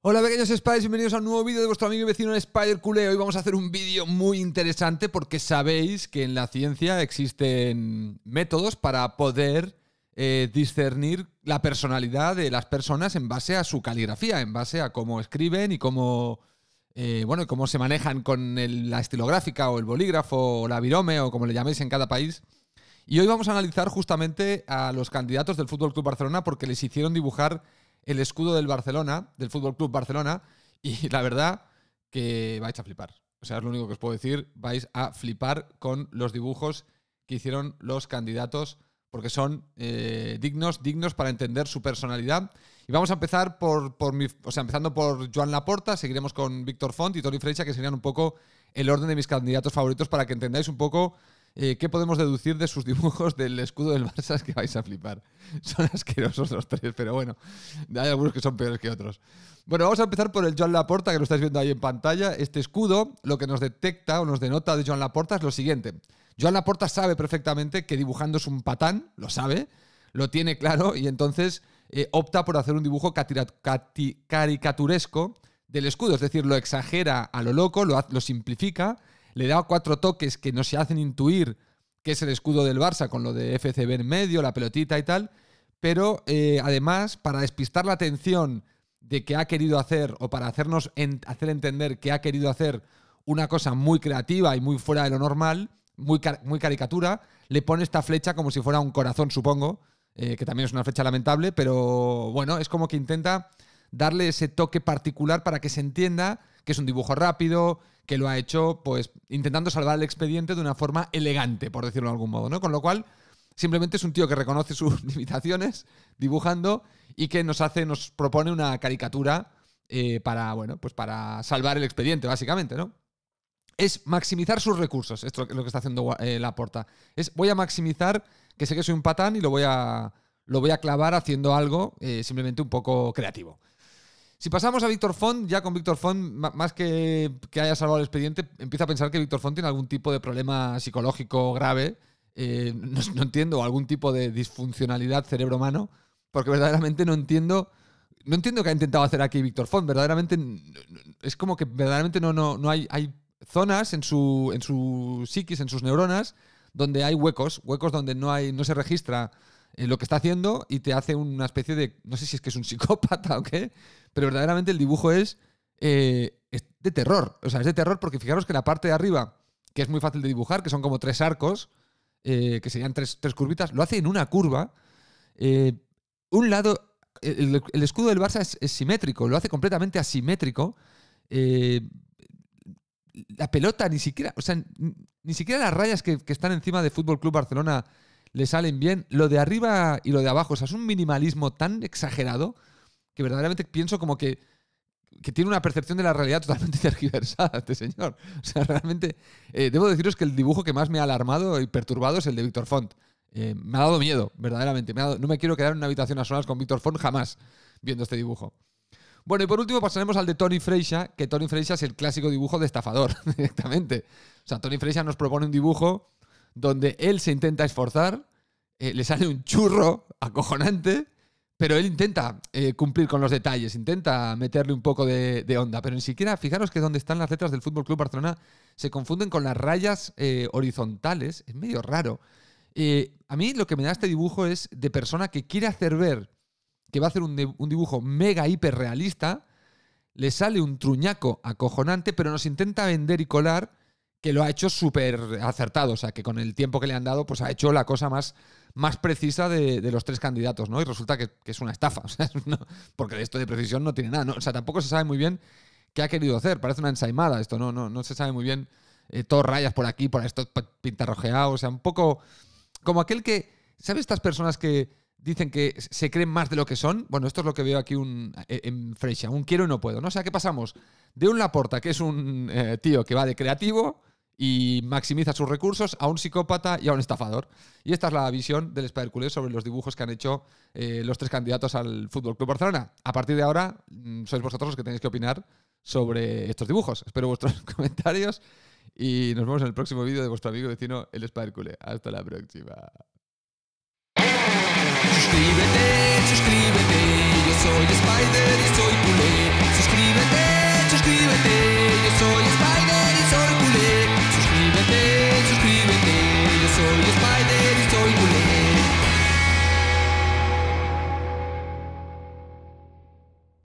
Hola pequeños Spiders, bienvenidos a un nuevo vídeo de vuestro amigo y vecino Spider Cule. Hoy vamos a hacer un vídeo muy interesante porque sabéis que en la ciencia existen métodos para poder eh, discernir la personalidad de las personas en base a su caligrafía, en base a cómo escriben y cómo, eh, bueno, cómo se manejan con la estilográfica o el bolígrafo o la virome o como le llaméis en cada país. Y hoy vamos a analizar justamente a los candidatos del Fútbol Club Barcelona porque les hicieron dibujar el escudo del Barcelona, del Fútbol Club Barcelona, y la verdad que vais a flipar. O sea, es lo único que os puedo decir, vais a flipar con los dibujos que hicieron los candidatos, porque son eh, dignos, dignos para entender su personalidad. Y vamos a empezar por, o sea, empezando por Joan Laporta, seguiremos con Víctor Font y Tony Freixa, que serían un poco el orden de mis candidatos favoritos para que entendáis un poco eh, ¿Qué podemos deducir de sus dibujos del escudo del Barça? Es que vais a flipar. Son asquerosos los tres, pero bueno, hay algunos que son peores que otros. Bueno, vamos a empezar por el Joan Laporta, que lo estáis viendo ahí en pantalla. Este escudo, lo que nos detecta o nos denota de Joan Laporta es lo siguiente. Joan Laporta sabe perfectamente que dibujando es un patán, lo sabe, lo tiene claro y entonces eh, opta por hacer un dibujo caricaturesco del escudo, es decir, lo exagera a lo loco, lo simplifica le da cuatro toques que nos hacen intuir que es el escudo del Barça con lo de FCB en medio, la pelotita y tal, pero eh, además para despistar la atención de que ha querido hacer o para hacernos hacer entender que ha querido hacer una cosa muy creativa y muy fuera de lo normal, muy, muy caricatura, le pone esta flecha como si fuera un corazón, supongo, eh, que también es una flecha lamentable, pero bueno, es como que intenta darle ese toque particular para que se entienda que es un dibujo rápido, que lo ha hecho pues intentando salvar el expediente de una forma elegante, por decirlo de algún modo, ¿no? Con lo cual, simplemente es un tío que reconoce sus limitaciones dibujando y que nos hace, nos propone una caricatura eh, para, bueno, pues para salvar el expediente, básicamente, ¿no? Es maximizar sus recursos, esto es lo que está haciendo eh, la porta. Es voy a maximizar, que sé que soy un patán y lo voy a, lo voy a clavar haciendo algo eh, simplemente un poco creativo. Si pasamos a Víctor Font, ya con Víctor Font, más que, que haya salvado el expediente, empieza a pensar que Víctor Font tiene algún tipo de problema psicológico grave, eh, no, entiendo, entiendo, algún tipo de disfuncionalidad cerebro-humano, porque verdaderamente no entiendo. No entiendo qué ha intentado hacer aquí Víctor Font. Verdaderamente. Es como que verdaderamente no, no, no hay, hay zonas en su, en su psiquis, en sus neuronas, donde hay huecos, huecos donde no, hay, no se registra eh, lo que está haciendo y te hace una especie de. No sé si es que es un psicópata o qué, pero verdaderamente el dibujo eh, es, de terror. O sea, es de terror porque fijaros que la parte de arriba, que es muy fácil de dibujar, que son como tres arcos, eh, que serían tres, tres, curvitas, lo hace en una curva. un lado, el, escudo del Barça es, simétrico, lo hace completamente asimétrico. la pelota ni siquiera, o sea, ni siquiera las rayas que, que están encima de Fútbol Club Barcelona le salen bien. Lo de arriba y lo de abajo, o sea, es un minimalismo tan exagerado que verdaderamente pienso como que, tiene una percepción de la realidad totalmente tergiversada este señor. O sea, realmente, eh, debo deciros que el dibujo que más me ha alarmado y perturbado es el de Víctor Font. Eh, me ha dado miedo, verdaderamente. Me no me quiero quedar en una habitación a solas con Víctor Font jamás viendo este dibujo. Bueno, y por último pasaremos al de Tony Freisha, que Tony Freixa es el clásico dibujo de estafador directamente. O sea, Tony Freisha nos propone un dibujo donde él se intenta esforzar, eh, le sale un churro acojonante, pero él intenta eh, cumplir con los detalles, intenta meterle un poco de, onda, pero ni siquiera, fijaros que donde están las letras del Fútbol Club Barcelona se confunden con las rayas eh, horizontales, es medio raro. a mí lo que me da este dibujo es de persona que quiere hacer ver que va a hacer un, un dibujo mega hiper realista le sale un truñaco acojonante, pero nos intenta vender y colar que lo ha hecho súper acertado, o sea, que con el tiempo que le han dado, pues ha hecho la cosa más, más precisa de, los tres candidatos, ¿no? Y resulta que, es una estafa, porque esto de precisión no tiene nada, ¿no? o sea, tampoco se sabe muy bien qué ha querido hacer, parece una ensaimada esto, no, no, no se sabe muy bien, eh, todos rayas por aquí, por esto pintarrojeado, o sea, un poco como aquel que, ¿sabes estas personas que dicen que se creen más de lo que son? Bueno, esto es lo que veo aquí un, e, en Freixa, un quiero y no puedo, ¿no? O sea, ¿qué pasamos? De un Laporta, que es un eh, tío que va de creativo, y maximiza sus recursos a un psicópata y a un estafador. Y esta es la visión del spider sobre los dibujos que han hecho eh, los tres candidatos al Fútbol Club Barcelona. A partir de ahora, mm, sois vosotros los que tenéis que opinar sobre estos dibujos. Espero vuestros comentarios y nos vemos en el próximo vídeo de vuestro amigo vecino, el spider Hasta la próxima.